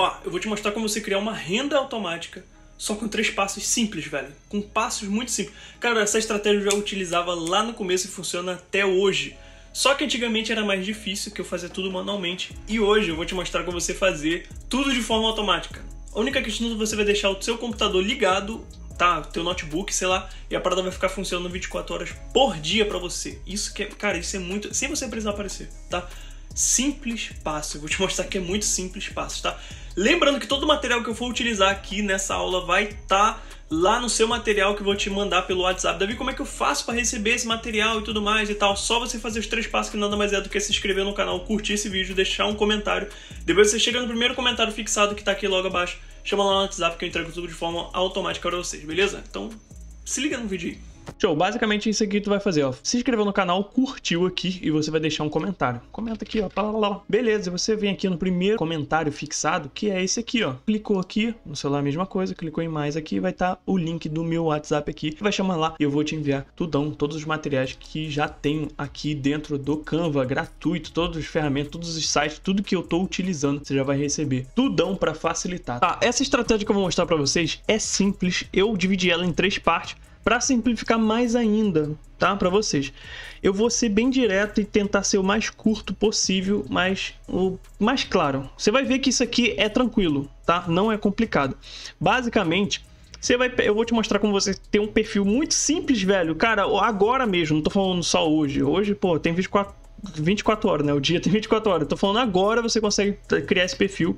Ó, eu vou te mostrar como você criar uma renda automática só com três passos simples, velho. Com passos muito simples. Cara, essa estratégia eu já utilizava lá no começo e funciona até hoje. Só que antigamente era mais difícil, que eu fazia tudo manualmente. E hoje eu vou te mostrar como você fazer tudo de forma automática. A única questão é que você vai deixar o seu computador ligado, tá? o Teu notebook, sei lá, e a parada vai ficar funcionando 24 horas por dia para você. Isso que é, cara, isso é muito. Sem você precisar aparecer, tá? simples passo. Eu vou te mostrar que é muito simples passo, tá? Lembrando que todo o material que eu for utilizar aqui nessa aula vai estar tá lá no seu material que eu vou te mandar pelo WhatsApp. Davi, como é que eu faço para receber esse material e tudo mais e tal? Só você fazer os três passos que nada mais é do que se inscrever no canal, curtir esse vídeo, deixar um comentário. Depois você chega no primeiro comentário fixado que tá aqui logo abaixo, chama lá no WhatsApp que eu entrego tudo de forma automática para vocês, beleza? Então, se liga no vídeo aí. Show, basicamente é isso aqui que tu vai fazer, ó. Se inscreveu no canal, curtiu aqui e você vai deixar um comentário. Comenta aqui, ó. Beleza, você vem aqui no primeiro comentário fixado, que é esse aqui, ó. Clicou aqui, no celular a mesma coisa, clicou em mais aqui, vai estar tá o link do meu WhatsApp aqui. Vai chamar lá e eu vou te enviar tudão, todos os materiais que já tenho aqui dentro do Canva, gratuito, todas as ferramentas, todos os sites, tudo que eu tô utilizando, você já vai receber tudão para facilitar. Tá, essa estratégia que eu vou mostrar para vocês é simples. Eu dividi ela em três partes para simplificar mais ainda, tá? Para vocês. Eu vou ser bem direto e tentar ser o mais curto possível, mas o mais claro. Você vai ver que isso aqui é tranquilo, tá? Não é complicado. Basicamente, você vai, eu vou te mostrar como você tem um perfil muito simples, velho. Cara, agora mesmo, não tô falando só hoje. Hoje, pô, tem 24 24 horas, né? O dia tem 24 horas. tô falando agora você consegue criar esse perfil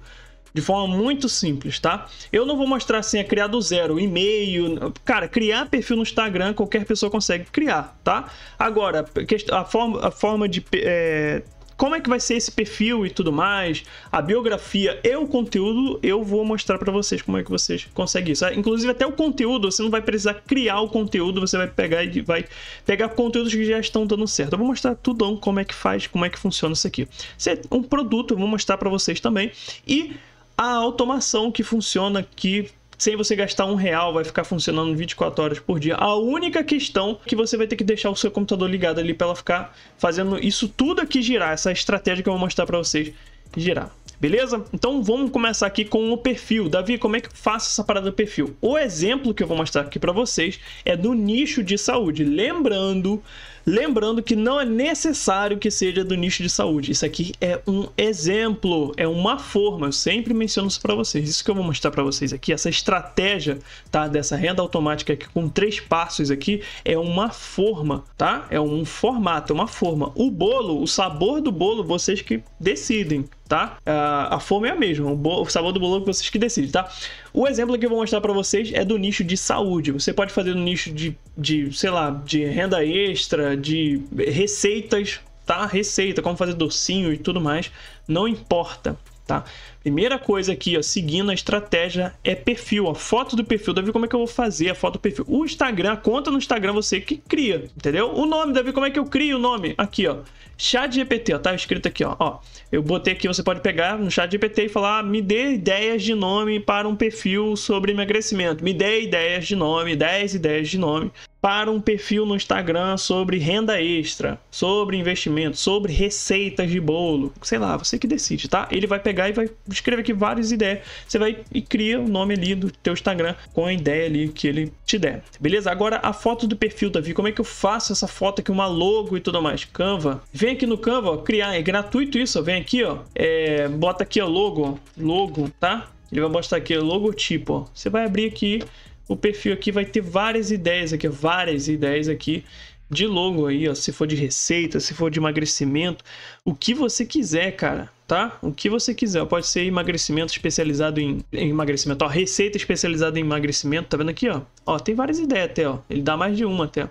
de forma muito simples, tá? Eu não vou mostrar assim a criar do zero, e-mail, cara, criar perfil no Instagram qualquer pessoa consegue criar, tá? Agora a forma, a forma de é, como é que vai ser esse perfil e tudo mais, a biografia e o conteúdo, eu vou mostrar para vocês como é que vocês conseguem isso. Inclusive até o conteúdo, você não vai precisar criar o conteúdo, você vai pegar e vai pegar conteúdos que já estão dando certo. Eu vou mostrar tudo como é que faz, como é que funciona isso aqui. Se é um produto, eu vou mostrar para vocês também e a automação que funciona aqui, sem você gastar um real, vai ficar funcionando 24 horas por dia. A única questão é que você vai ter que deixar o seu computador ligado ali para ela ficar fazendo isso tudo aqui girar, essa estratégia que eu vou mostrar para vocês girar. Beleza? Então vamos começar aqui com o perfil. Davi, como é que faço essa parada do perfil? O exemplo que eu vou mostrar aqui para vocês é do nicho de saúde. Lembrando Lembrando que não é necessário que seja do nicho de saúde. Isso aqui é um exemplo, é uma forma. Eu sempre menciono isso para vocês. Isso que eu vou mostrar para vocês aqui, essa estratégia, tá, dessa renda automática aqui com três passos aqui é uma forma, tá? É um formato, é uma forma. O bolo, o sabor do bolo, vocês que decidem tá? Ah, a, fome é a mesma, o, sabor do bolo é vocês que decidem, tá? O exemplo que eu vou mostrar para vocês é do nicho de saúde. Você pode fazer no nicho de, de, sei lá, de renda extra, de receitas, tá? Receita, como fazer docinho e tudo mais, não importa, tá? Primeira coisa aqui, ó, seguindo a estratégia é perfil, a foto do perfil. Davi, como é que eu vou fazer a foto do perfil? O Instagram, a conta no Instagram você que cria, entendeu? O nome, Davi, como é que eu crio o nome? Aqui, ó. Chat GPT, ó, tá escrito aqui, ó. ó. Eu botei aqui, você pode pegar no chat GPT e falar: ah, "Me dê ideias de nome para um perfil sobre emagrecimento. Me dê ideias de nome, 10 ideias de nome para um perfil no Instagram sobre renda extra, sobre investimento, sobre receitas de bolo, sei lá, você que decide, tá? Ele vai pegar e vai escreve aqui várias ideias. Você vai e cria o nome ali do teu Instagram com a ideia ali que ele te der. Beleza? Agora a foto do perfil, Davi. Como é que eu faço essa foto aqui, uma logo e tudo mais? Canva. Vem aqui no Canva, ó, criar. É gratuito isso, ó. Vem aqui, ó. É, bota aqui, ó, logo. Ó, logo, tá? Ele vai mostrar aqui o logotipo, ó. Você vai abrir aqui o perfil aqui, vai ter várias ideias aqui, ó, várias ideias aqui de logo aí, ó. Se for de receita, se for de emagrecimento, o que você quiser, cara tá? O que você quiser. Pode ser emagrecimento especializado em, em, emagrecimento. Ó, receita especializada em emagrecimento, tá vendo aqui, ó? Ó, tem várias ideias até, ó. Ele dá mais de uma até,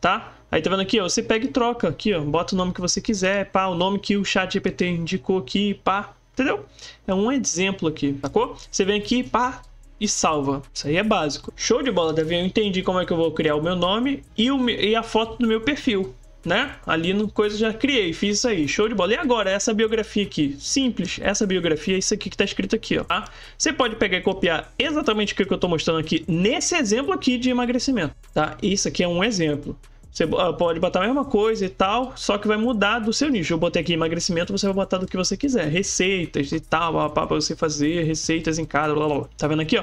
tá? Aí tá vendo aqui, ó, você pega e troca aqui, ó, bota o nome que você quiser, pá, o nome que o chat GPT indicou aqui, pá, entendeu? É um exemplo aqui, sacou? Você vem aqui, pá, e salva. Isso aí é básico. Show de bola, Davi, eu entendi como é que eu vou criar o meu nome e, o, e a foto do meu perfil né? Ali no coisa já criei, fiz isso aí, show de bola. E agora, essa biografia aqui, simples, essa biografia é isso aqui que tá escrito aqui, ó. Tá? Você pode pegar e copiar exatamente o que eu tô mostrando aqui nesse exemplo aqui de emagrecimento, tá? Isso aqui é um exemplo. Você ah, pode botar a mesma coisa e tal, só que vai mudar do seu nicho. Eu botei aqui emagrecimento, você vai botar do que você quiser. Receitas e tal, para você fazer receitas em casa, blá, blá, blá. Tá vendo aqui, ó?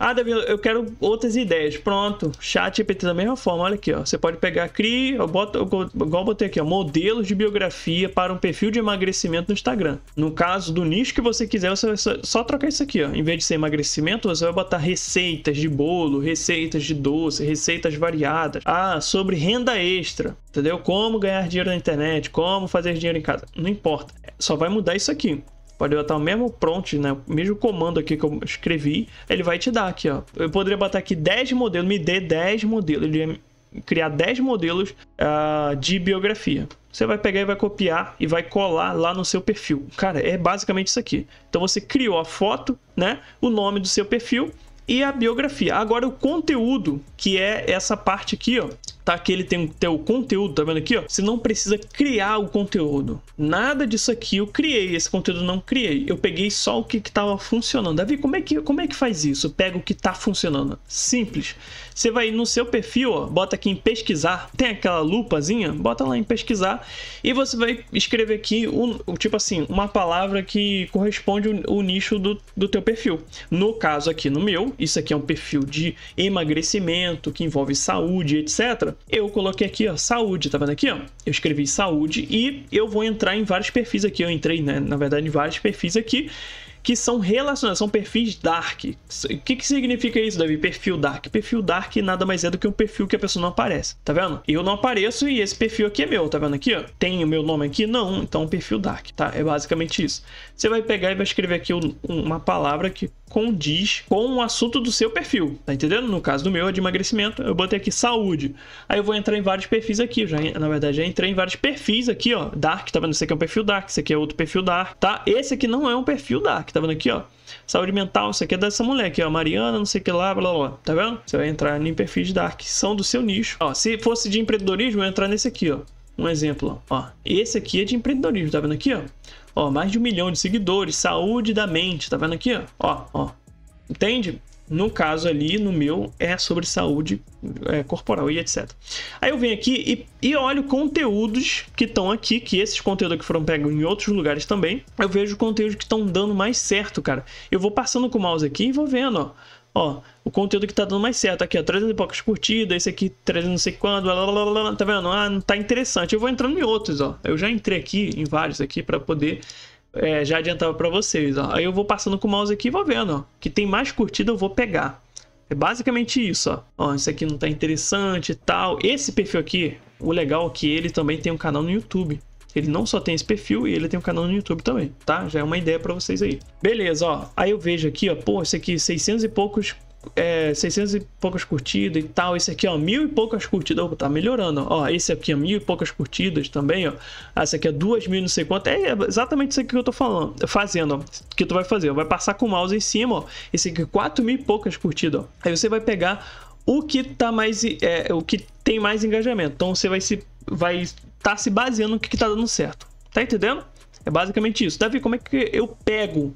Ah, Davi, eu quero outras ideias. Pronto, chat GPT da mesma forma. Olha aqui, ó. Você pode pegar, crie, eu boto, igual eu botei aqui, ó, modelos de biografia para um perfil de emagrecimento no Instagram. No caso do nicho que você quiser, você vai só, trocar isso aqui, ó. Em vez de ser emagrecimento, você vai botar receitas de bolo, receitas de doce, receitas variadas. Ah, sobre renda extra, entendeu? Como ganhar dinheiro na internet, como fazer dinheiro em casa. Não importa. É, só vai mudar isso aqui. Pode botar o mesmo prompt, né? O mesmo comando aqui que eu escrevi. Ele vai te dar aqui, ó. Eu poderia botar aqui 10 modelos, me dê 10 modelos. Ele ia criar 10 modelos uh, de biografia. Você vai pegar e vai copiar e vai colar lá no seu perfil. Cara, é basicamente isso aqui. Então você criou a foto, né? O nome do seu perfil e a biografia. Agora o conteúdo, que é essa parte aqui, ó, tá? Que ele tem, o o conteúdo, tá vendo aqui, ó? Você não precisa criar o conteúdo. Nada disso aqui eu criei, esse conteúdo não criei. Eu peguei só o que, que tava funcionando. Davi, como é, que, como é que faz isso? Pega o que tá funcionando. Simples. Você vai no seu perfil, ó, bota aqui em pesquisar, tem aquela lupazinha, bota lá em pesquisar e você vai escrever aqui, um, tipo assim, uma palavra que corresponde o nicho do, do teu perfil. No caso aqui, no meu, isso aqui é um perfil de emagrecimento, que envolve saúde, etc eu coloquei aqui, ó, saúde, tá vendo aqui, ó? Eu escrevi saúde e eu vou entrar em vários perfis aqui. Eu entrei, né, na verdade, em vários perfis aqui que são relacionados, são perfis dark. O que, que significa isso, Davi? Perfil dark. Perfil dark nada mais é do que um perfil que a pessoa não aparece, tá vendo? Eu não apareço e esse perfil aqui é meu, tá vendo aqui, ó? Tem o meu nome aqui? Não, então perfil dark, tá? É basicamente isso. Você vai pegar e vai escrever aqui um, uma palavra que condiz com o assunto do seu perfil, tá entendendo? No caso do meu é de emagrecimento, eu botei aqui saúde. Aí eu vou entrar em vários perfis aqui, já, na verdade já entrei em vários perfis aqui, ó, dark, tá vendo? Esse aqui é um perfil dark, esse aqui é outro perfil dark, tá? Esse aqui não é um perfil dark, tá vendo aqui, ó? Saúde mental, isso aqui é dessa mulher aqui, ó, Mariana, não sei o que lá, blá, blá, blá, tá vendo? Você vai entrar em perfis dark, são do seu nicho. Ó, se fosse de empreendedorismo, eu ia entrar nesse aqui, ó. Um exemplo, ó. Esse aqui é de empreendedorismo, tá vendo aqui, ó? Ó, mais de um milhão de seguidores, saúde da mente, tá vendo aqui? Ó, ó, entende? No caso ali, no meu, é sobre saúde é, corporal e etc. Aí eu venho aqui e, e olho conteúdos que estão aqui, que esses conteúdos aqui foram pegos em outros lugares também. Eu vejo conteúdos que estão dando mais certo, cara. Eu vou passando com o mouse aqui e vou vendo, ó. Ó, o conteúdo que tá dando mais certo. Aqui, ó, 300 e poucas curtidas, esse aqui 300 não sei quando, blá, blá, blá, blá, tá vendo? Ah, não tá interessante. Eu vou entrando em outros, ó. Eu já entrei aqui, em vários aqui, para poder é, já adiantar para vocês, ó. Aí eu vou passando com o mouse aqui e vou vendo, ó. Que tem mais curtida eu vou pegar. É basicamente isso, ó. Ó, esse aqui não tá interessante e tal. Esse perfil aqui, o legal é que ele também tem um canal no YouTube. Ele não só tem esse perfil e ele tem um canal no YouTube também, tá? Já é uma ideia para vocês aí. Beleza, ó. Aí eu vejo aqui, ó, pô, esse aqui 600 e poucos é, 600 e poucas curtidas e tal. Esse aqui, ó, mil e poucas curtidas. Opa, tá melhorando, ó. Esse aqui, ó, mil e poucas curtidas também, ó. Ah, esse aqui é duas mil não sei quanto. É, é exatamente isso aqui que eu tô falando, fazendo, ó. Que tu vai fazer, ó. Vai passar com o mouse em cima, ó. Esse aqui, quatro mil e poucas curtidas, ó. Aí você vai pegar o que tá mais... É, o que tem mais engajamento. Então, você vai se... Vai tá se baseando no que, que tá dando certo. Tá entendendo? É basicamente isso. Davi, como é que eu pego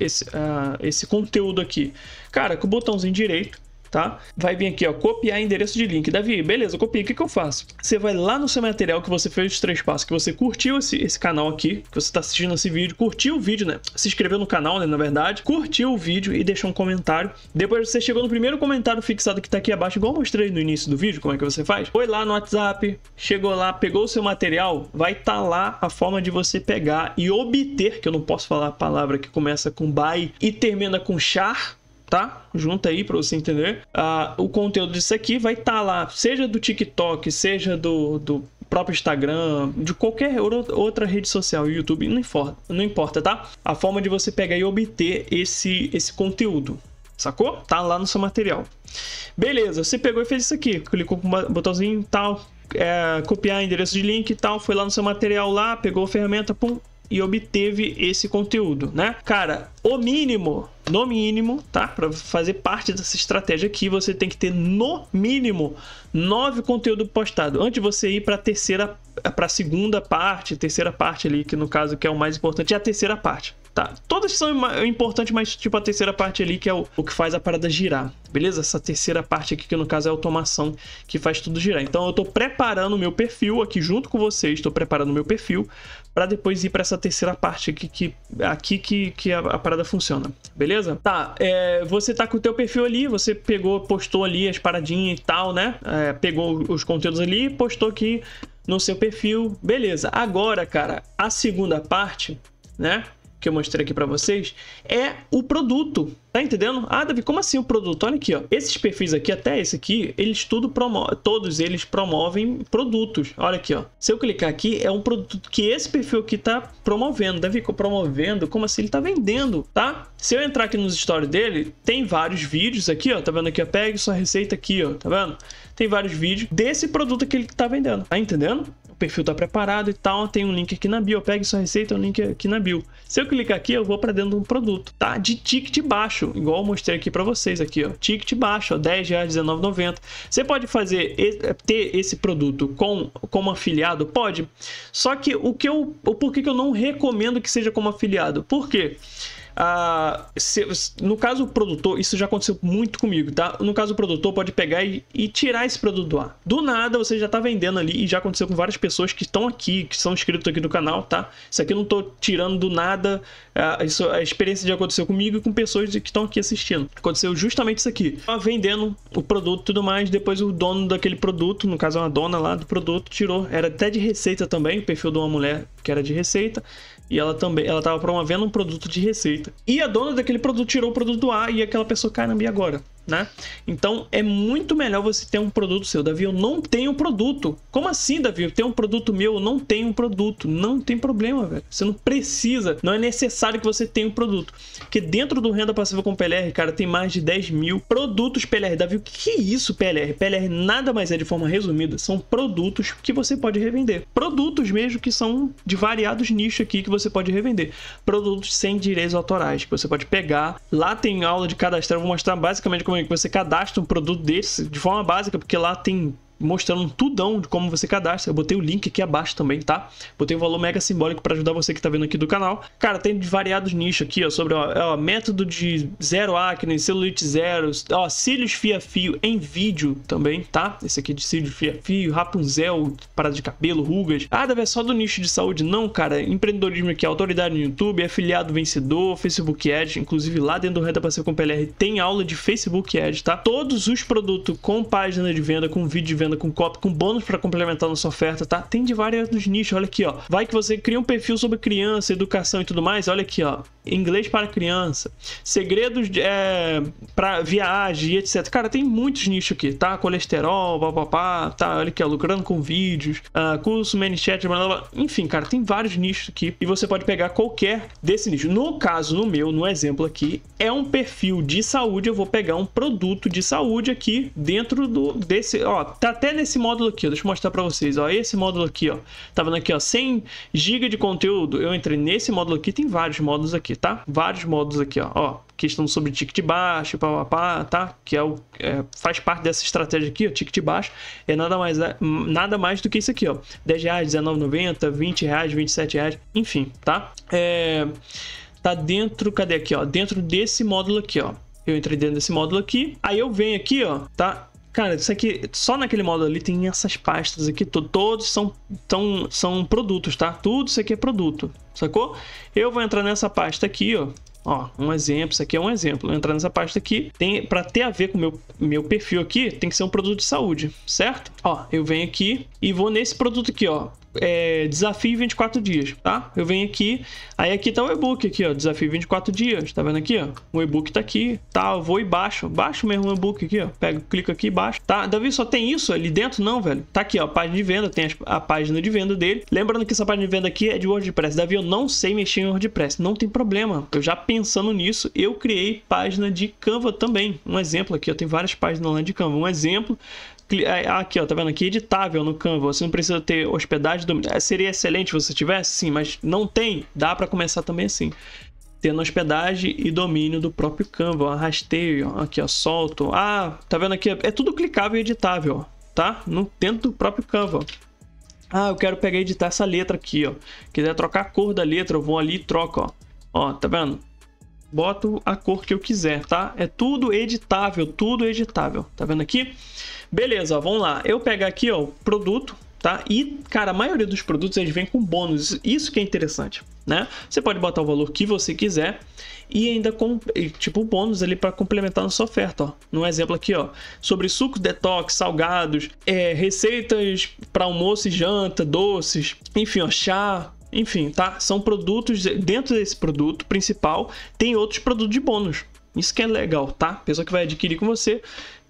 esse, uh, esse conteúdo aqui? Cara, com o botãozinho direito, tá? Vai vir aqui, ó, copiar endereço de link. Davi, beleza, copiei, o que, que eu faço? Você vai lá no seu material que você fez os três passos, que você curtiu esse, esse canal aqui, que você está assistindo esse vídeo, curtiu o vídeo, né? Se inscreveu no canal, né, na verdade, curtiu o vídeo e deixou um comentário. Depois você chegou no primeiro comentário fixado que tá aqui abaixo, igual eu mostrei no início do vídeo, como é que você faz. Foi lá no WhatsApp, chegou lá, pegou o seu material, vai tá lá a forma de você pegar e obter, que eu não posso falar a palavra que começa com by e termina com char, tá? Junta aí para você entender. Ah, o conteúdo disso aqui vai estar tá lá, seja do TikTok, seja do, do próprio Instagram, de qualquer outra rede social, YouTube, não importa, não importa, tá? A forma de você pegar e obter esse, esse conteúdo, sacou? Tá lá no seu material. Beleza, você pegou e fez isso aqui, clicou com o botãozinho tal, é, copiar endereço de link e tal, foi lá no seu material lá, pegou a ferramenta, pum, e obteve esse conteúdo, né? Cara, o mínimo, no mínimo, tá? Para fazer parte dessa estratégia aqui, você tem que ter no mínimo nove conteúdo postado antes de você ir para a terceira, para a segunda parte, terceira parte ali, que no caso que é o mais importante, é a terceira parte. Tá, todas são importantes, mas tipo a terceira parte ali que é o, o, que faz a parada girar, beleza? Essa terceira parte aqui que no caso é a automação que faz tudo girar. Então eu tô preparando o meu perfil aqui junto com vocês, estou preparando o meu perfil para depois ir para essa terceira parte aqui, que, aqui que, que a, a parada funciona, beleza? Tá, é, você tá com o teu perfil ali, você pegou, postou ali as paradinhas e tal, né? É, pegou os conteúdos ali e postou aqui no seu perfil, beleza. Agora, cara, a segunda parte, né? que eu mostrei aqui para vocês é o produto, tá entendendo? Ah, Davi, como assim o produto? Olha aqui, ó. Esses perfis aqui, até esse aqui, eles tudo promovem, todos eles promovem produtos. Olha aqui, ó. Se eu clicar aqui, é um produto que esse perfil aqui tá promovendo. Davi, promovendo, como assim? Ele tá vendendo, tá? Se eu entrar aqui nos stories dele, tem vários vídeos aqui, ó. Tá vendo aqui, a Pegue sua receita aqui, ó. Tá vendo? Tem vários vídeos desse produto que ele tá vendendo, tá entendendo? perfil está preparado e tal, tem um link aqui na bio, pegue sua receita, é um link aqui na bio. Se eu clicar aqui, eu vou para dentro de um produto, tá? De ticket baixo, igual eu mostrei aqui para vocês aqui, ó, ticket baixo, ó, 10 Você pode fazer eh, ter esse produto com como afiliado, pode. Só que o que eu, o porquê que eu não recomendo que seja como afiliado? Por quê? Porque ah, se, no caso, o produtor, isso já aconteceu muito comigo, tá? No caso, o produtor pode pegar e, e tirar esse produto do ar. Do nada, você já tá vendendo ali e já aconteceu com várias pessoas que estão aqui, que são inscritos aqui no canal, tá? Isso aqui eu não tô tirando do nada. Ah, isso, a experiência já aconteceu comigo e com pessoas que estão aqui assistindo. Aconteceu justamente isso aqui. Tava vendendo o produto e tudo mais, depois o dono daquele produto, no caso, uma dona lá do produto, tirou. Era até de receita também, o perfil de uma mulher que era de receita. E ela também, ela tava promovendo um produto de receita. E a dona daquele produto tirou o produto do ar e aquela pessoa, caramba, e agora? né? Então é muito melhor você ter um produto seu. Davi, eu não tenho produto. Como assim, Davi? Eu tenho um produto meu, eu não tenho um produto. Não tem problema, velho. Você não precisa, não é necessário que você tenha um produto. Porque dentro do Renda Passiva com PLR, cara, tem mais de 10 mil produtos PLR. Davi, o que é isso, PLR? PLR nada mais é de forma resumida. São produtos que você pode revender. Produtos mesmo que são de variados nichos aqui que você pode revender. Produtos sem direitos autorais que você pode pegar. Lá tem aula de cadastrar. Eu vou mostrar basicamente como Bitcoin, que você cadastra um produto desse de forma básica, porque lá tem mostrando um tudão de como você cadastra. Eu botei o link aqui abaixo também, tá? Botei um valor mega simbólico para ajudar você que tá vendo aqui do canal. Cara, tem de variados nichos aqui, ó, sobre ó, é, ó, método de zero acne, celulite zero, ó, cílios fia fio em vídeo também, tá? Esse aqui de cílios fia fio, Rapunzel, parada de cabelo, rugas. Ah, deve ser é só do nicho de saúde? Não, cara. Empreendedorismo aqui, autoridade no YouTube, afiliado vencedor, Facebook Ads, inclusive lá dentro do Renda Passiva com PLR tem aula de Facebook Ads, tá? Todos os produtos com página de venda, com vídeo de venda venda com copy com bônus para complementar nossa oferta, tá? Tem de vários nichos, olha aqui, ó. Vai que você cria um perfil sobre criança, educação e tudo mais, olha aqui, ó. Inglês para criança, segredos é, para viagem e etc. Cara, tem muitos nichos aqui, tá? Colesterol, papapá, tá? Olha aqui, ó, lucrando com vídeos, uh, curso, manichat, blá, blá, blá. enfim, cara, tem vários nichos aqui e você pode pegar qualquer desse nicho. No caso, no meu, no exemplo aqui, é um perfil de saúde, eu vou pegar um produto de saúde aqui dentro do desse, ó, tá até nesse módulo aqui, ó. deixa eu mostrar para vocês, ó, esse módulo aqui, ó, tá vendo aqui, ó, 100 GB de conteúdo, eu entrei nesse módulo aqui, tem vários módulos aqui, tá? Vários módulos aqui, ó, ó questão sobre ticket baixo, pá, pá, tá? Que é o é, faz parte dessa estratégia aqui, ó, ticket baixo é nada mais é, nada mais do que isso aqui, ó. 10 reais, 19,90, 20 reais, 27 reais, enfim, tá? É, tá dentro, cadê aqui, ó? Dentro desse módulo aqui, ó. Eu entrei dentro desse módulo aqui, aí eu venho aqui, ó, tá? Cara, isso aqui, só naquele modo ali tem essas pastas aqui, todos são, são, são produtos, tá? Tudo isso aqui é produto, sacou? Eu vou entrar nessa pasta aqui, ó. Ó, um exemplo, isso aqui é um exemplo. Eu entrar nessa pasta aqui, tem para ter a ver com o meu, meu perfil aqui, tem que ser um produto de saúde, certo? Ó, eu venho aqui, e vou nesse produto aqui, ó. É, desafio 24 dias, tá? Eu venho aqui, aí aqui tá o e-book aqui, ó, desafio 24 dias, tá vendo aqui, ó? O e-book tá aqui, tá? Eu vou e baixo, baixo mesmo o e-book aqui, ó, pego, clico aqui e baixo, tá? Davi, só tem isso ali dentro? Não, velho. Tá aqui, ó, página de venda, tem a página de venda dele. Lembrando que essa página de venda aqui é de WordPress. Davi, eu não sei mexer em WordPress, não tem problema. Eu já pensando nisso, eu criei página de Canva também. Um exemplo aqui, ó, tem várias páginas lá de Canva. Um exemplo é, aqui, ó, tá vendo aqui? É editável no Canva. Você não precisa ter hospedagem. Do... É, seria excelente se você tivesse? Sim, mas não tem. Dá para começar também assim. Tendo hospedagem e domínio do próprio Canva. arrastei, ó, aqui, ó, solto. Ah, tá vendo aqui? É tudo clicável e editável, tá? No, dentro do próprio Canva. Ah, eu quero pegar e editar essa letra aqui, ó. Quiser trocar a cor da letra, eu vou ali e troco, ó. Ó, tá vendo? boto a cor que eu quiser, tá? É tudo editável, tudo editável. Tá vendo aqui? Beleza, ó, vamos lá. Eu pego aqui, ó, produto, tá? E, cara, a maioria dos produtos eles vêm com bônus. Isso que é interessante, né? Você pode botar o valor que você quiser e ainda com tipo bônus ali para complementar na sua oferta, ó. No exemplo aqui, ó, sobre suco detox, salgados, é, receitas para almoço e janta, doces, enfim, ó, chá, enfim, tá? São produtos. Dentro desse produto principal, tem outros produtos de bônus. Isso que é legal, tá? A pessoa que vai adquirir com você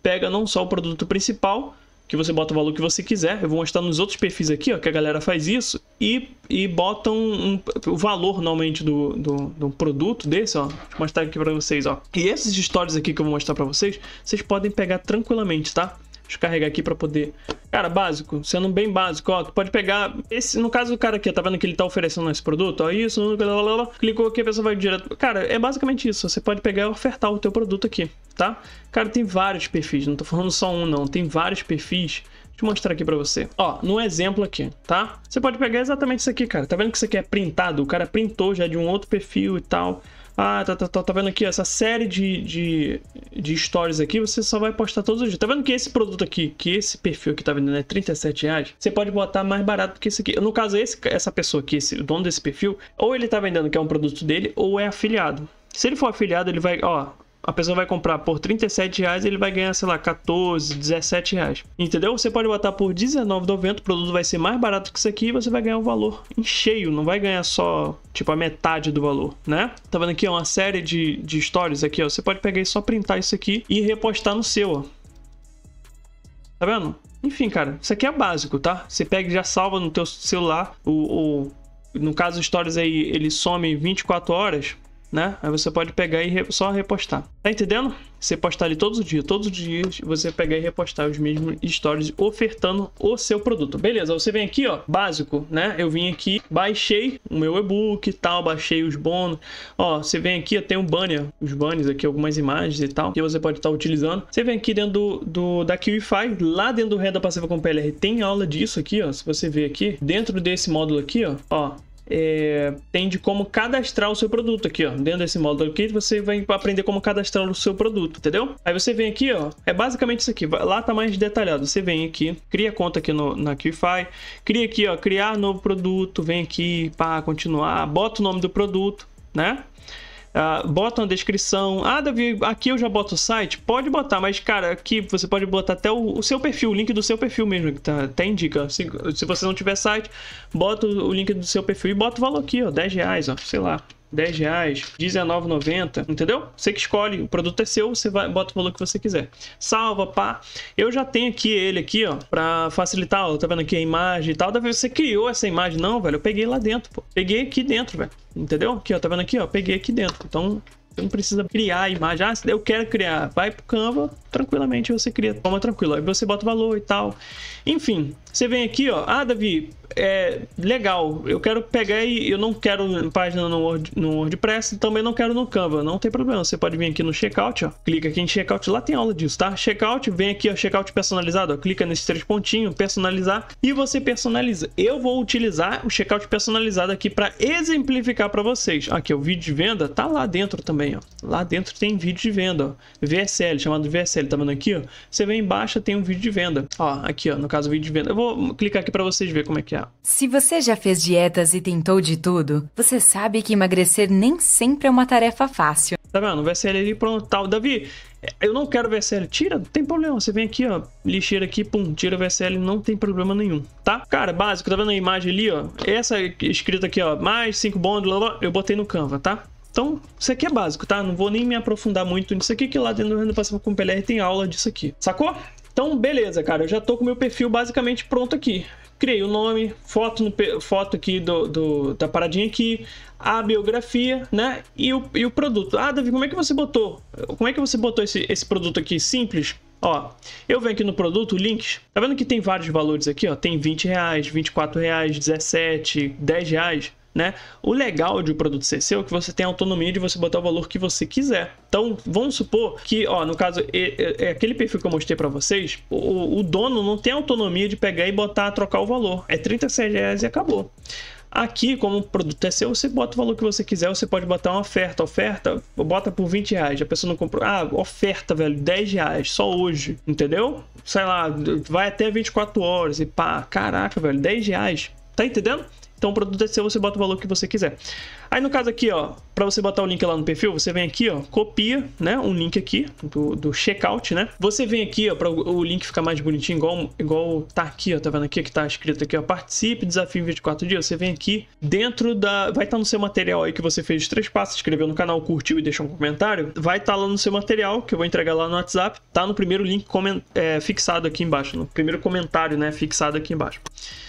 pega não só o produto principal, que você bota o valor que você quiser. Eu vou mostrar nos outros perfis aqui, ó, que a galera faz isso. E, e bota um, um, o valor, normalmente, do, do, do, produto desse, ó. Vou mostrar aqui pra vocês, ó. E esses stories aqui que eu vou mostrar pra vocês, vocês podem pegar tranquilamente, tá? Deixa eu carregar aqui para poder. Cara, básico, sendo bem básico, ó, tu pode pegar esse, no caso do cara aqui, tá vendo que ele tá oferecendo esse produto, ó, isso, blá, blá, blá, clicou aqui, a pessoa vai direto. Cara, é basicamente isso, você pode pegar e ofertar o teu produto aqui, tá? Cara, tem vários perfis, não tô falando só um não, tem vários perfis Deixa eu mostrar aqui pra você. Ó, no exemplo aqui, tá? Você pode pegar exatamente isso aqui, cara. Tá vendo que isso aqui é printado? O cara printou já de um outro perfil e tal. Ah, tá, tá, tá, tá, vendo aqui essa série de, de, de stories aqui, você só vai postar todos os dias. Tá vendo que esse produto aqui, que esse perfil que tá vendendo é 37 reais, você pode botar mais barato que esse aqui. No caso, esse, essa pessoa aqui, esse, o dono desse perfil, ou ele tá vendendo que é um produto dele, ou é afiliado. Se ele for afiliado, ele vai, ó, a pessoa vai comprar por 37 reais, ele vai ganhar, sei lá, 14, 17 reais. Entendeu? Você pode botar por 19,90, o produto vai ser mais barato que isso aqui e você vai ganhar o um valor em cheio, não vai ganhar só, tipo, a metade do valor, né? Tá vendo aqui, ó, uma série de, de stories aqui, ó. Você pode pegar e só printar isso aqui e repostar no seu, ó. Tá vendo? Enfim, cara, isso aqui é básico, tá? Você pega e já salva no teu celular o... o no caso, stories aí, ele some 24 horas, né? Aí você pode pegar e re só repostar. Tá entendendo? Você postar ali todos os dias, todos os dias você pegar e repostar os mesmos stories ofertando o seu produto. Beleza, você vem aqui, ó, básico, né? Eu vim aqui, baixei o meu e-book e tal, baixei os bônus. Ó, você vem aqui, tem um banner, os banners aqui, algumas imagens e tal, que você pode estar tá utilizando. Você vem aqui dentro do, do da QIFI, lá dentro do Renda Passiva com PLR, tem aula disso aqui, ó. Se você ver aqui, dentro desse módulo aqui, ó, ó, é, tem de como cadastrar o seu produto aqui, ó. Dentro desse módulo kit você vai aprender como cadastrar o seu produto, entendeu? Aí você vem aqui, ó. É basicamente isso aqui. Lá tá mais detalhado. Você vem aqui, cria conta aqui no, na QFI, cria aqui, ó, criar novo produto, vem aqui, para continuar, bota o nome do produto, né? uh, uma descrição. Ah, Davi, aqui eu já boto o site? Pode botar, mas cara, aqui você pode botar até o, o seu perfil, o link do seu perfil mesmo, que tá, até indica. Se, se você não tiver site, bota o, o link do seu perfil e bota o valor aqui, ó, 10 reais, ó, sei lá. 10 reais, 19,90, entendeu? Você que escolhe, o produto é seu, você vai, bota o valor que você quiser. Salva, pá. Eu já tenho aqui ele aqui, ó, pra facilitar, ó, tá vendo aqui a imagem e tal. Da vez você criou essa imagem, não, velho, eu peguei lá dentro, pô. Peguei aqui dentro, velho, entendeu? Aqui, ó, tá vendo aqui, ó, peguei aqui dentro. Então, você não precisa criar a imagem. Ah, eu quero criar. Vai pro Canva, tranquilamente você cria. Toma tranquilo. Aí você bota o valor e tal. Enfim, você vem aqui, ó. Ah, Davi, é, legal. Eu quero pegar e eu não quero página no, Word, no WordPress e também não quero no Canva. Não tem problema. Você pode vir aqui no checkout, ó. Clica aqui em checkout, lá tem aula disso, tá? Checkout, vem aqui, ó, checkout personalizado, ó. Clica nesses três pontinhos, personalizar e você personaliza. Eu vou utilizar o checkout personalizado aqui para exemplificar para vocês. Aqui, o vídeo de venda tá lá dentro também, ó. Lá dentro tem vídeo de venda, ó. VSL, chamado VSL, tá vendo aqui, ó? Você vem embaixo, tem um vídeo de venda. Ó, aqui, ó, no caso, vídeo de venda. Eu vou clicar aqui para vocês verem como é que é. Se você já fez dietas e tentou de tudo, você sabe que emagrecer nem sempre é uma tarefa fácil. Tá vendo? O VSL ali, pronto, tal. Davi, é, eu não quero VSL. Tira, não tem problema. Você vem aqui, ó, lixeira aqui, pum, tira o VSL, não tem problema nenhum, tá? Cara, básico, tá vendo a imagem ali, ó? Essa escrita aqui, ó, mais 5 bonds, eu botei no Canva, tá? Então, isso aqui é básico, tá? Não vou nem me aprofundar muito nisso aqui, que lá dentro do Renda Passiva com PLR tem aula disso aqui, sacou? Então, beleza, cara, eu já tô com meu perfil basicamente pronto aqui criei o nome, foto, no, foto aqui do, do, da paradinha aqui, a biografia, né? E o, e o produto. Ah, Davi, como é que você botou? Como é que você botou esse, esse produto aqui simples? Ó, eu venho aqui no produto, links. Tá vendo que tem vários valores aqui, ó? Tem 20 reais, 24 reais, 17, 10 reais. Né? O legal de um produto ser seu é que você tem a autonomia de você botar o valor que você quiser. Então, vamos supor que, ó, no caso, é, é aquele perfil que eu mostrei para vocês, o, o, dono não tem autonomia de pegar e botar, trocar o valor. É 36 reais e acabou. Aqui, como o produto é seu, você bota o valor que você quiser, você pode botar uma oferta, oferta, bota por 20 reais, a pessoa não comprou, ah, oferta, velho, 10 reais, só hoje, entendeu? Sei lá, vai até 24 horas e pá, caraca, velho, 10 reais, tá entendendo? Então o produto é seu, você bota o valor que você quiser. Aí no caso aqui, ó, para você botar o link lá no perfil, você vem aqui, ó, copia, né, um link aqui do, do checkout, né? Você vem aqui, ó, para o, o link ficar mais bonitinho, igual igual tá aqui, ó, tá vendo aqui que tá escrito aqui, ó, participe desafio 24 dias. Você vem aqui dentro da vai estar tá no seu material aí que você fez os três passos, escreveu no canal, curtiu e deixou um comentário, vai estar tá lá no seu material que eu vou entregar lá no WhatsApp, tá no primeiro link coment, é, fixado aqui embaixo, no primeiro comentário, né, fixado aqui embaixo.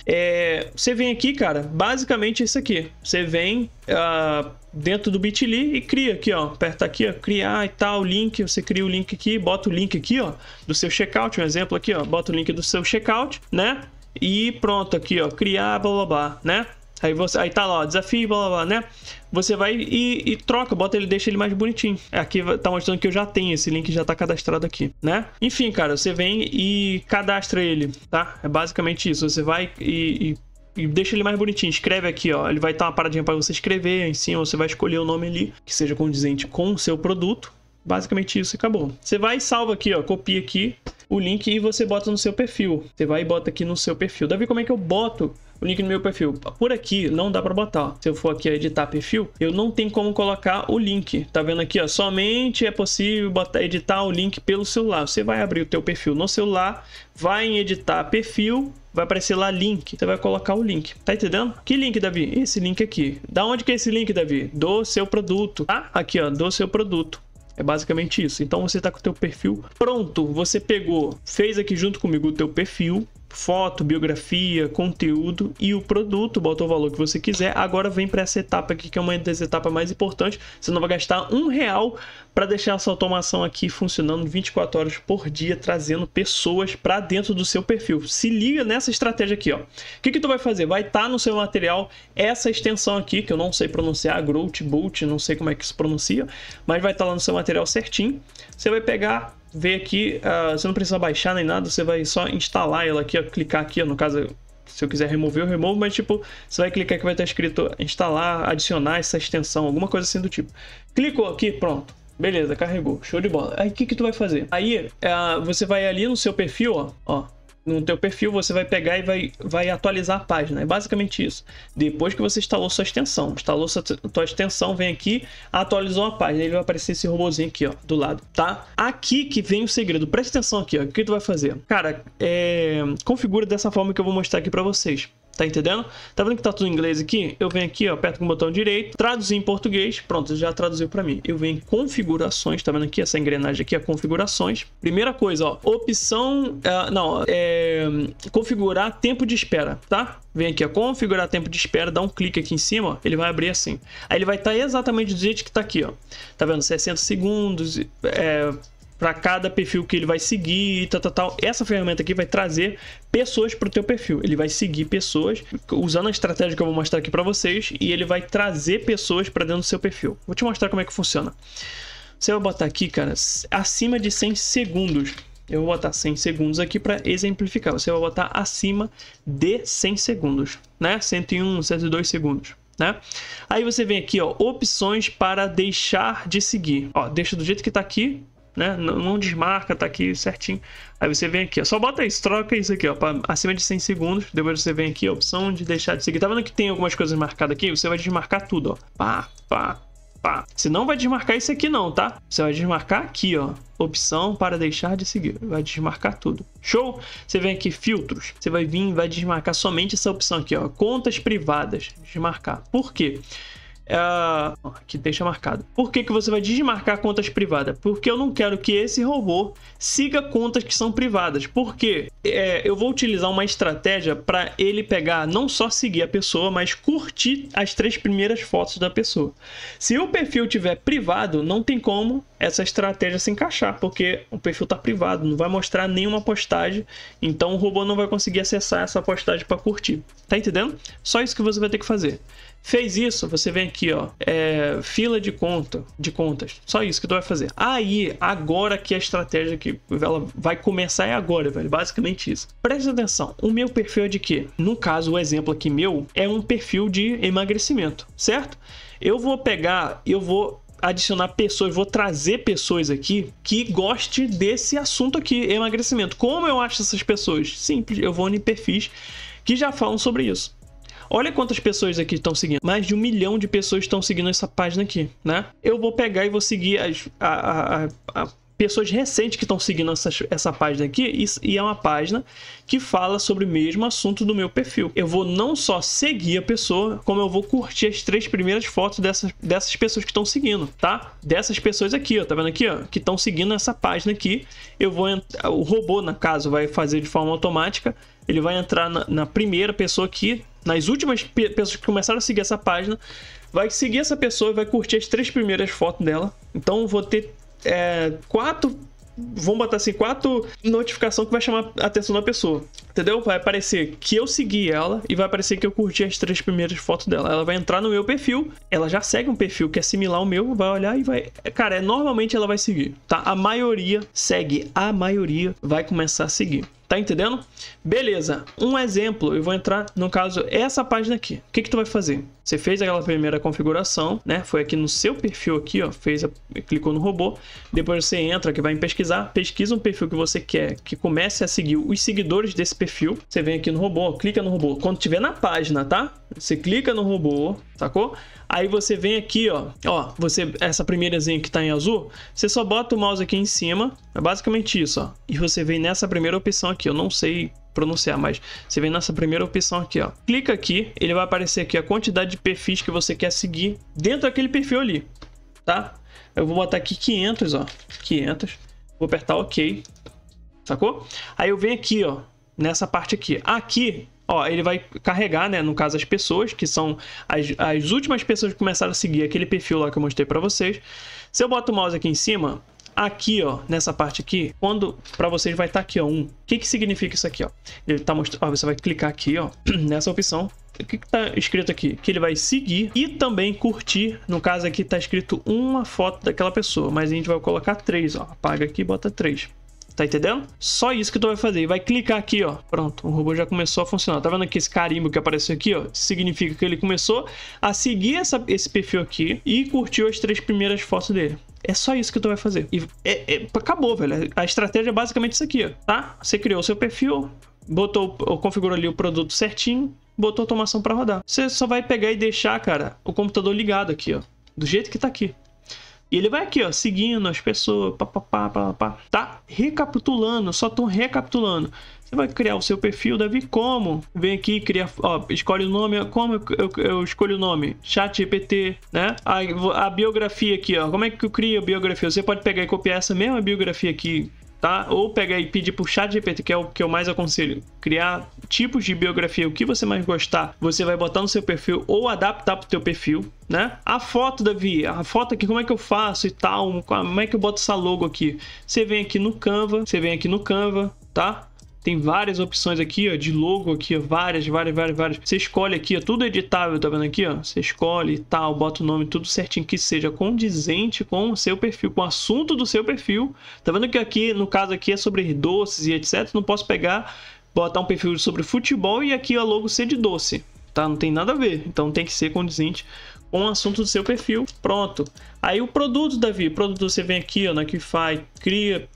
É, você vem aqui, cara, basicamente é isso aqui. Você vem uh, dentro do Bitly e cria aqui, ó. Aperta aqui, ó, criar e tal, link. Você cria o link aqui, bota o link aqui, ó, do seu checkout, um exemplo aqui, ó. Bota o link do seu checkout, né? E pronto aqui, ó, criar, blá blá blá, né? Aí, você, aí tá lá, ó, desafio, blá blá blá, né? Você vai e, e, troca, bota ele, deixa ele mais bonitinho. Aqui tá mostrando que eu já tenho esse link, já tá cadastrado aqui, né? Enfim, cara, você vem e cadastra ele, tá? É basicamente isso. Você vai e, e e deixa ele mais bonitinho. Escreve aqui, ó. Ele vai estar tá uma paradinha para você escrever em cima. Você vai escolher o nome ali que seja condizente com o seu produto. Basicamente isso acabou. Você vai e salva aqui, ó. Copia aqui o link e você bota no seu perfil. Você vai e bota aqui no seu perfil. Davi, como é que eu boto o link no meu perfil. Por aqui não dá para botar. Se eu for aqui editar perfil, eu não tenho como colocar o link. Tá vendo aqui, ó? Somente é possível botar, editar o link pelo celular. Você vai abrir o teu perfil no celular, vai em editar perfil, vai aparecer lá link. Você vai colocar o link. Tá entendendo? Que link, Davi? Esse link aqui. Da onde que é esse link, Davi? Do seu produto, tá? Aqui, ó, do seu produto. É basicamente isso. Então você tá com o teu perfil pronto. Você pegou, fez aqui junto comigo o teu perfil, foto, biografia, conteúdo e o produto, bota o valor que você quiser. Agora vem para essa etapa aqui, que é uma das etapas mais importantes. Você não vai gastar um real para deixar essa automação aqui funcionando 24 horas por dia, trazendo pessoas para dentro do seu perfil. Se liga nessa estratégia aqui, ó. O que, que tu vai fazer? Vai estar tá no seu material essa extensão aqui, que eu não sei pronunciar, Growth Boot, não sei como é que se pronuncia, mas vai estar tá lá no seu material certinho. Você vai pegar ver aqui, uh, você não precisa baixar nem nada, você vai só instalar ela aqui, ó, clicar aqui, ó, no caso, se eu quiser remover, eu removo, mas tipo, você vai clicar que vai estar escrito instalar, adicionar essa extensão, alguma coisa assim do tipo. Clicou aqui, pronto. Beleza, carregou, show de bola. Aí o que, que tu vai fazer? Aí uh, você vai ali no seu perfil, ó, ó no teu perfil, você vai pegar e vai, vai atualizar a página. É basicamente isso. Depois que você instalou sua extensão, instalou sua, tua extensão, vem aqui, atualizou a página, ele vai aparecer esse robôzinho aqui, ó, do lado, tá? Aqui que vem o segredo. Presta atenção aqui, ó. O que tu vai fazer? Cara, é... configura dessa forma que eu vou mostrar aqui para vocês. Tá entendendo? Tá vendo que tá tudo em inglês aqui? Eu venho aqui, ó, aperto com o botão direito, traduzir em português. Pronto, já traduziu para mim. Eu venho em configurações, tá vendo aqui? Essa engrenagem aqui é configurações. Primeira coisa, ó, opção... Uh, não, é... Configurar tempo de espera, tá? Vem aqui, ó, configurar tempo de espera, dá um clique aqui em cima, ó, ele vai abrir assim. Aí ele vai estar tá exatamente do jeito que tá aqui, ó. Tá vendo? 60 segundos, é, para cada perfil que ele vai seguir e tal, tal, tal. Essa ferramenta aqui vai trazer pessoas para o teu perfil. Ele vai seguir pessoas usando a estratégia que eu vou mostrar aqui para vocês e ele vai trazer pessoas para dentro do seu perfil. Vou te mostrar como é que funciona. Você vai botar aqui, cara, acima de 100 segundos. Eu vou botar 100 segundos aqui para exemplificar. Você vai botar acima de 100 segundos, né? 101, 102 segundos. Né? Aí você vem aqui, ó, opções para deixar de seguir. Ó, deixa do jeito que tá aqui, né? Não, não desmarca, tá aqui certinho. Aí você vem aqui, ó, só bota isso, troca isso aqui, ó, pra, acima de 100 segundos. Depois você vem aqui, opção de deixar de seguir. Tá vendo que tem algumas coisas marcadas aqui? Você vai desmarcar tudo, ó. Pá, pá, pá. Você não vai desmarcar isso aqui não, tá? Você vai desmarcar aqui, ó. Opção para deixar de seguir. Vai desmarcar tudo. Show? Você vem aqui, filtros. Você vai vir e vai desmarcar somente essa opção aqui, ó. Contas privadas. Desmarcar. Por quê? é a. deixa marcado. Por que, que você vai desmarcar contas privadas? Porque eu não quero que esse robô siga contas que são privadas. Porque é, eu vou utilizar uma estratégia para ele pegar, não só seguir a pessoa, mas curtir as três primeiras fotos da pessoa. Se o perfil tiver privado, não tem como essa estratégia se encaixar, porque o perfil está privado, não vai mostrar nenhuma postagem, então o robô não vai conseguir acessar essa postagem para curtir. Tá entendendo? Só isso que você vai ter que fazer. Fez isso, você vem aqui, ó, é, fila de conta, de contas. Só isso que tu vai fazer. Aí, agora que a estratégia que ela vai começar é agora, velho. Basicamente isso. Presta atenção. O meu perfil é de quê? No caso, o exemplo aqui meu é um perfil de emagrecimento, certo? Eu vou pegar, eu vou adicionar pessoas, vou trazer pessoas aqui que goste desse assunto aqui, emagrecimento. Como eu acho essas pessoas? Simples, eu vou em perfis que já falam sobre isso. Olha quantas pessoas aqui estão seguindo. Mais de um milhão de pessoas estão seguindo essa página aqui, né? Eu vou pegar e vou seguir as, a, a, a, pessoas recentes que estão seguindo essa, essa página aqui, e, e, é uma página que fala sobre o mesmo assunto do meu perfil. Eu vou não só seguir a pessoa, como eu vou curtir as três primeiras fotos dessas, dessas pessoas que estão seguindo, tá? Dessas pessoas aqui, ó, tá vendo aqui, ó, que estão seguindo essa página aqui. Eu vou, o robô, no caso, vai fazer de forma automática, ele vai entrar na, na primeira pessoa aqui, nas últimas pessoas que começaram a seguir essa página, vai seguir essa pessoa e vai curtir as três primeiras fotos dela. Então vou ter é, quatro. Vamos botar assim, quatro notificações que vai chamar a atenção da pessoa. Entendeu? Vai aparecer que eu segui ela e vai aparecer que eu curti as três primeiras fotos dela. Ela vai entrar no meu perfil, ela já segue um perfil que é similar ao meu, vai olhar e vai. Cara, é, normalmente ela vai seguir, tá? A maioria segue, a maioria vai começar a seguir. Tá entendendo? Beleza. Um exemplo, eu vou entrar, no caso, essa página aqui. O que que tu vai fazer? Você fez aquela primeira configuração, né? Foi aqui no seu perfil aqui, ó, fez, a... clicou no robô. Depois você entra, aqui vai em pesquisar, pesquisa um perfil que você quer que comece a seguir os seguidores desse perfil. Você vem aqui no robô, clica no robô. Quando tiver na página, tá? Você clica no robô, sacou? Aí você vem aqui, ó, ó, você essa primeirazinha que tá em azul, você só bota o mouse aqui em cima, é basicamente isso, ó. E você vem nessa primeira opção aqui, eu não sei pronunciar, mas você vem nessa primeira opção aqui, ó. Clica aqui, ele vai aparecer aqui a quantidade de perfis que você quer seguir dentro daquele perfil ali, tá? Eu vou botar aqui 500, ó, 500. Vou apertar OK, sacou? Aí eu venho aqui, ó, nessa parte aqui. Aqui Ó, ele vai carregar, né, no caso, as pessoas, que são as, as últimas pessoas que começaram a seguir aquele perfil lá que eu mostrei para vocês. Se eu boto o mouse aqui em cima, aqui, ó, nessa parte aqui, quando para vocês vai estar tá aqui, ó, Um. O que que significa isso aqui, ó? Ele tá mostrando, ó, você vai clicar aqui, ó, nessa opção. O que, que tá escrito aqui? Que ele vai seguir e também curtir. No caso aqui tá escrito uma foto daquela pessoa, mas a gente vai colocar três, ó. Apaga aqui e bota três. Tá entendendo? Só isso que tu vai fazer. Vai clicar aqui, ó. Pronto, o robô já começou a funcionar. Tá vendo aqui esse carimbo que apareceu aqui, ó? Significa que ele começou a seguir essa, esse perfil aqui e curtiu as três primeiras fotos dele. É só isso que tu vai fazer. E é, é, acabou, velho. A estratégia é basicamente isso aqui, ó. Tá? Você criou o seu perfil, botou, configurou ali o produto certinho, botou a automação para rodar. Você só vai pegar e deixar, cara, o computador ligado aqui, ó. Do jeito que tá aqui. E ele vai aqui, ó, seguindo as pessoas, papapá, papapá. Tá recapitulando, só tô recapitulando. Você vai criar o seu perfil, Davi, como? Vem aqui, cria, ó, escolhe o nome, como eu, eu, eu escolho o nome? Chat GPT, né? A, a biografia aqui, ó, como é que eu crio a biografia? Você pode pegar e copiar essa mesma biografia aqui, tá? Ou pega e pedir pro chat GPT, que é o que eu mais aconselho, criar tipos de biografia, o que você mais gostar, você vai botar no seu perfil ou adaptar pro teu perfil, né? A foto, Davi, a foto aqui, como é que eu faço e tal, como é que eu boto essa logo aqui? Você vem aqui no Canva, você vem aqui no Canva, tá? Tem várias opções aqui, ó, de logo aqui, ó, várias, várias, várias, várias. Você escolhe aqui, ó, tudo editável, tá vendo aqui, ó? Você escolhe tal, bota o nome, tudo certinho que seja condizente com o seu perfil, com o assunto do seu perfil. Tá vendo que aqui, no caso aqui, é sobre doces e etc. Não posso pegar, botar um perfil sobre futebol e aqui a logo ser de doce, tá? Não tem nada a ver. Então tem que ser condizente um assunto do seu perfil, pronto. Aí o produto, Davi, produto você vem aqui ó, na Qfy, cria,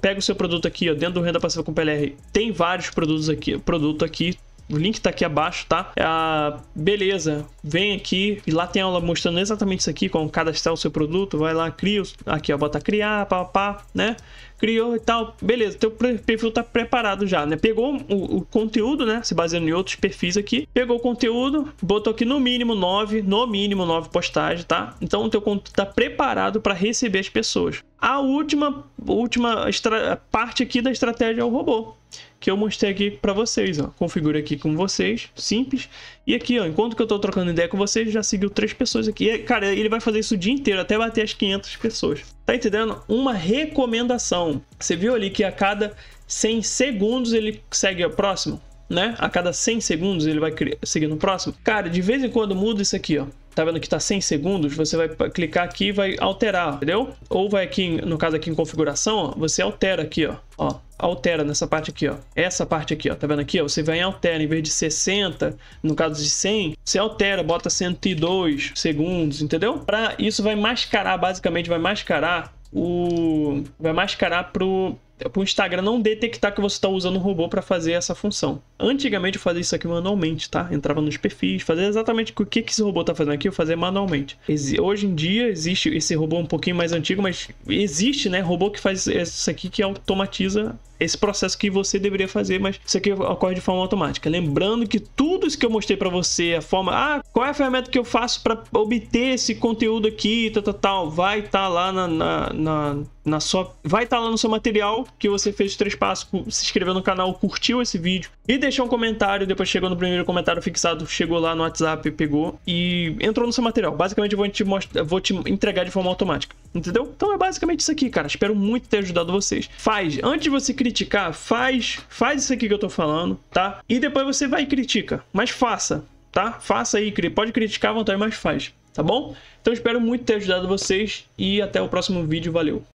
pega o seu produto aqui ó, dentro do Renda Passiva com PLR, tem vários produtos aqui, produto aqui, o link tá aqui abaixo, tá? Ah, beleza, vem aqui e lá tem aula mostrando exatamente isso aqui, como cadastrar o seu produto, vai lá, cria, aqui ó, bota criar, pá, pá, né? criou e tal, beleza, teu perfil tá preparado já, né? Pegou o, o, conteúdo, né? Se baseando em outros perfis aqui, pegou o conteúdo, botou aqui no mínimo 9, no mínimo 9 postagens, tá? Então o teu conteúdo tá preparado para receber as pessoas a última, última parte aqui da estratégia é o robô, que eu mostrei aqui para vocês. Ó. aqui com vocês, simples. E aqui, ó, enquanto que eu estou trocando ideia com vocês, já seguiu três pessoas aqui. E, cara, ele vai fazer isso o dia inteiro, até bater as 500 pessoas. Tá entendendo? Uma recomendação. Você viu ali que a cada 100 segundos ele segue o próximo? Né? A cada 100 segundos ele vai seguir no próximo. Cara, de vez em quando muda isso aqui, ó tá vendo que tá 100 segundos, você vai clicar aqui e vai alterar, entendeu? Ou vai aqui, no caso aqui em configuração, ó, você altera aqui, ó, ó, altera nessa parte aqui, ó. Essa parte aqui, ó. Tá vendo aqui, ó? Você vai em altera, em vez de 60, no caso de 100, você altera, bota 102 segundos, entendeu? Pra isso vai mascarar, basicamente vai mascarar o... Vai mascarar pro, para o Instagram não detectar que você está usando um robô para fazer essa função. Antigamente eu fazia isso aqui manualmente, tá? Entrava nos perfis, fazia exatamente o que, que esse robô está fazendo aqui, eu fazia manualmente. Hoje em dia existe esse robô um pouquinho mais antigo, mas existe, né, robô que faz isso aqui que automatiza esse processo que você deveria fazer, mas isso aqui ocorre de forma automática. Lembrando que tudo isso que eu mostrei para você, a forma, ah, qual é a ferramenta que eu faço para obter esse conteúdo aqui, tal, tal, tal, vai estar tá lá na, na, na, na, sua, vai estar tá lá no seu material que você fez os três passos, se inscreveu no canal, curtiu esse vídeo e deixou um comentário, depois chegou no primeiro comentário fixado, chegou lá no WhatsApp, pegou e entrou no seu material. Basicamente eu vou te, mostrar, vou te entregar de forma automática, entendeu? Então é basicamente isso aqui, cara. Espero muito ter ajudado vocês. Faz, antes de você criar criticar, faz, faz isso aqui que eu tô falando, tá? E depois você vai e critica, mas faça, tá? Faça aí, pode criticar à vontade, mas faz, tá bom? Então espero muito ter ajudado vocês e até o próximo vídeo, valeu!